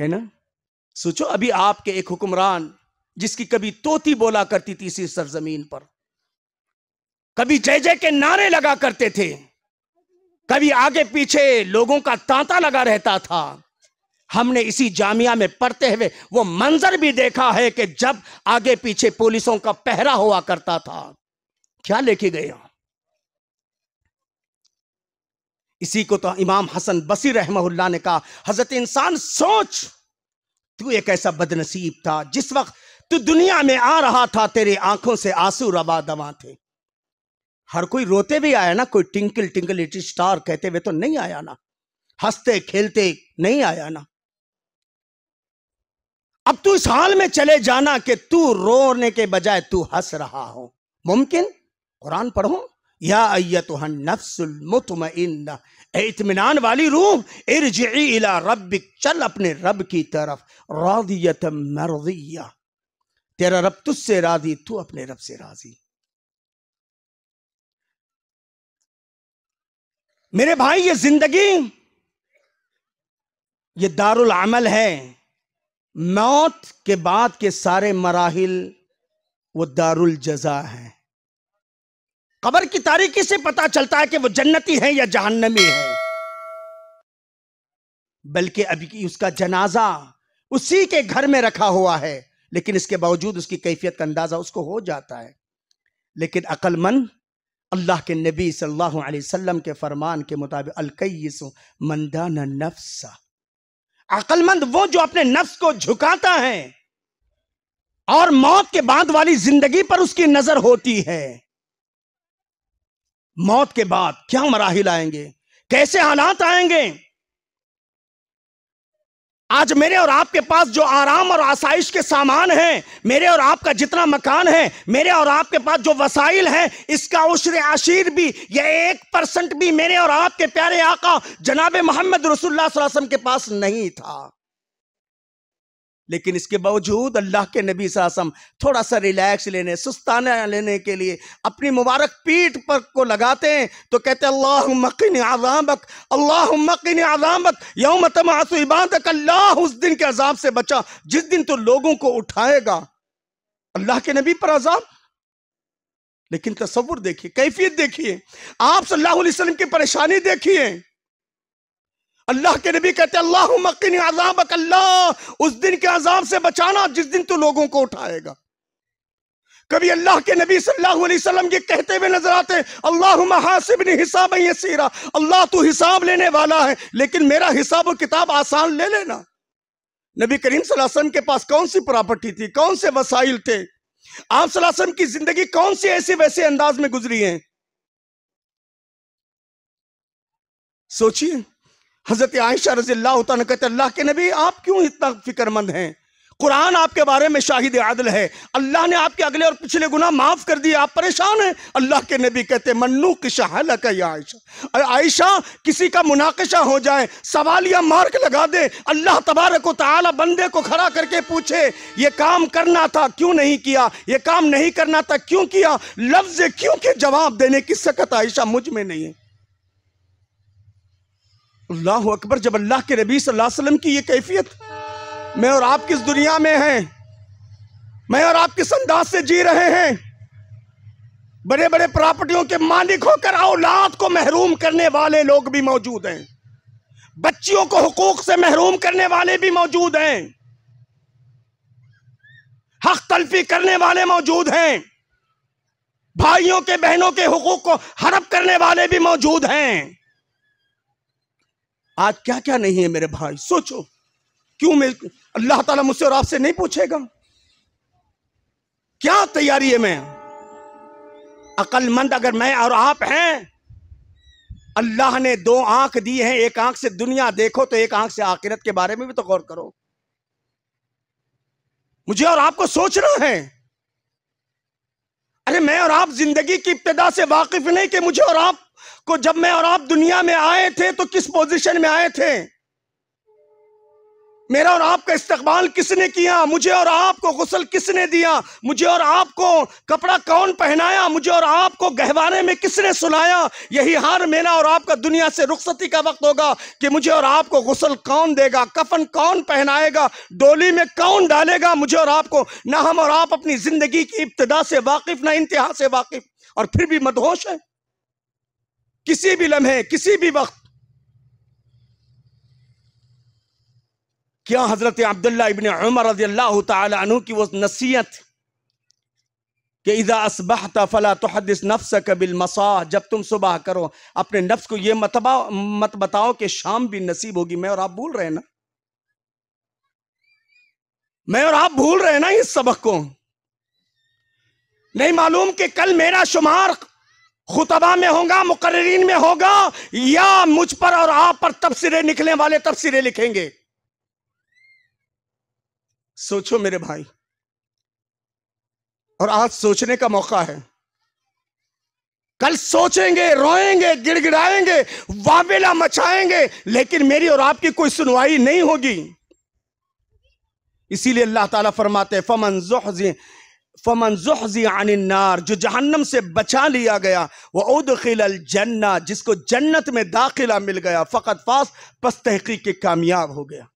है ना सोचो अभी आपके एक हुक्मरान जिसकी कभी तोती बोला करती थी इसी सरजमीन पर कभी जय जय के नारे लगा करते थे कभी आगे पीछे लोगों का तांता लगा रहता था हमने इसी जामिया में पढ़ते हुए वो मंजर भी देखा है कि जब आगे पीछे पुलिसों का पहरा हुआ करता था क्या लेके गए इसी को तो इमाम हसन बसी रहमहुल्ला ने कहा हजरत इंसान सोच तू एक ऐसा बदनसीब था जिस वक्त तू दुनिया में आ रहा था तेरी आंखों से आंसू रवा दवा थे हर कोई रोते भी आया ना कोई टिंकल टिंकल इट स्टार कहते हुए तो नहीं आया ना हंसते खेलते नहीं आया ना अब तू इस हाल में चले जाना कि तू रोने के बजाय तू हंस रहा हो मुमकिन कुरान पढ़ो या नफ्सुल नफ्सुलमतमइन्ना इतमान वाली रूह इरजी इला रब्बिक चल अपने रब की तरफ रादियत मरदिया तेरा रब तुझसे राजी तू अपने रब से राजी मेरे भाई ये जिंदगी ये दारुल अमल है मौत के बाद के सारे मराहल वो दारुल जजा हैं कबर की तारीखी से पता चलता है कि वो जन्नती है या जहन्नमी है बल्कि अभी उसका जनाजा उसी के घर में रखा हुआ है लेकिन इसके बावजूद उसकी कैफियत का अंदाजा उसको हो जाता है लेकिन अकलमंद अल्लाह के नबी सल्लल्लाहु अलैहि वसल्लम के फरमान के मुताबिक अलकैस मंदा नफ्सा अकलमंद वो जो अपने नफ्स को झुकाता है और मौत के बाद वाली जिंदगी पर उसकी नजर होती है मौत के बाद क्या मराहल आएंगे कैसे हालात आएंगे आज मेरे और आपके पास जो आराम और आसाइश के सामान हैं मेरे और आपका जितना मकान है मेरे और आपके पास जो वसाइल हैं इसका उश्र आशीर भी या एक परसेंट भी मेरे और आपके प्यारे आका जनाब मोहम्मद रसुल्लासम के पास नहीं था लेकिन इसके बावजूद अल्लाह के नबी सासम थोड़ा सा रिलैक्स लेने सुस्ताना लेने के लिए अपनी मुबारक पीठ पर को लगाते हैं तो कहते अल्लाह अल्लाह मकिन आजामक यौम अल्लाह उस दिन के अजाब से बचा जिस दिन तो लोगों को उठाएगा अल्लाह के नबी पर अजाब लेकिन तस्वुर देखिए कैफियत देखिए आप सल्लल्लाहु की परेशानी देखिए अल्लाह के नबी कहते अल्लाह मक्न अजाब अल्लाह उस दिन के अजाब से बचाना जिस दिन तू लोगों को उठाएगा कभी अल्लाह के नबी सल्लल्लाहु अलैहि वसल्लम ये कहते हुए नजर आते अल्लाह महासिब ने हिसाब ये सीरा अल्लाह तू हिसाब लेने वाला है लेकिन मेरा हिसाब और किताब आसान ले लेना नबी करीम वसल्लम के पास कौन सी प्रॉपर्टी थी कौन से वसाइल थे आप सलासम की जिंदगी कौन सी ऐसे वैसे अंदाज में गुजरी है सोचिए हजरत आयशा रजील कहते अल्लाह के नबी आप क्यों इतना फिक्रमंद हैं कुरान आपके बारे में शाहिद आदल है अल्लाह ने आपके अगले और पिछले गुना माफ कर दिए आप परेशान हैं अल्लाह के नबी कहते मन्नू की शाह आयशा और आयशा किसी का मुनाकशा हो जाए सवाल या मार्क लगा दे अल्लाह तबारक ताला बंदे को खड़ा करके पूछे ये काम करना था क्यों नहीं किया ये काम नहीं करना था क्यों किया लफ्ज क्यों के जवाब देने की सकत आयशा मुझ में नहीं है अल्लाह अकबर जब अल्लाह के नबी सल्लल्लाहु अलैहि वसल्लम की ये कैफियत मैं और आप किस दुनिया में हैं मैं और आप किस अंदाज से जी रहे हैं बड़े बड़े प्रॉपर्टियों के मालिक होकर औलाद को महरूम करने वाले लोग भी मौजूद हैं बच्चियों को हकूक से महरूम करने वाले भी मौजूद हैं हक तलफी करने वाले मौजूद हैं भाइयों के बहनों के हकूक को हड़प करने वाले भी मौजूद हैं आज क्या क्या नहीं है मेरे भाई सोचो क्यों मैं अल्लाह ताला मुझसे और आपसे नहीं पूछेगा क्या तैयारी है मैं अकलमंद अगर मैं और आप हैं अल्लाह ने दो आंख दी है एक आंख से दुनिया देखो तो एक आंख से आखिरत के बारे में भी तो गौर करो मुझे और आपको सोचना है अरे मैं और आप जिंदगी की इब्तदा से वाकिफ नहीं कि मुझे और आप को जब मैं और आप दुनिया में आए थे तो किस पोजीशन में आए थे मेरा और आपका इस्तेमाल किसने किया मुझे और आपको गसल किसने दिया मुझे और आपको कपड़ा कौन पहनाया मुझे और आपको गहवाने में किसने सुनाया यही हार मेरा और आपका दुनिया से रुखसती का वक्त होगा कि मुझे और आपको गसल कौन देगा कफन कौन पहनाएगा डोली में कौन डालेगा मुझे और आपको ना हम और आप अपनी ज़िंदगी की इब्तदा से वाकिफ़ ना इंतहा से वाकिफ़ और फिर भी मदहोश है किसी भी लम्हे किसी भी वक्त क्या हज़रत अब्दुल्ला इबन उमर रजी अल्लाह तु की वो नसीहत कि इज़ा असबहता फ़ला तहदस नफ्स कबिल मसाह जब तुम सुबह करो अपने नफ्स को ये मतबा मत बताओ कि शाम भी नसीब होगी मैं और आप भूल रहे हैं ना मैं और आप भूल रहे हैं ना इस सबक को नहीं मालूम कि कल मेरा शुमार खुतबा में होगा मुकर्रीन में होगा या मुझ पर और आप पर तबसरे निकलने वाले तबसरे लिखेंगे सोचो मेरे भाई और आज सोचने का मौका है कल सोचेंगे रोएंगे गिड़गिड़ाएंगे वाबेला मचाएंगे लेकिन मेरी और आपकी कोई सुनवाई नहीं होगी इसीलिए अल्लाह ताला फरमाते फमन जोहजी फमन जोहजी अनिनार जो जहन्नम से बचा लिया गया वह उदखिल जन्ना जिसको जन्नत में दाखिला मिल गया फ़कत फास पस के कामयाब हो गया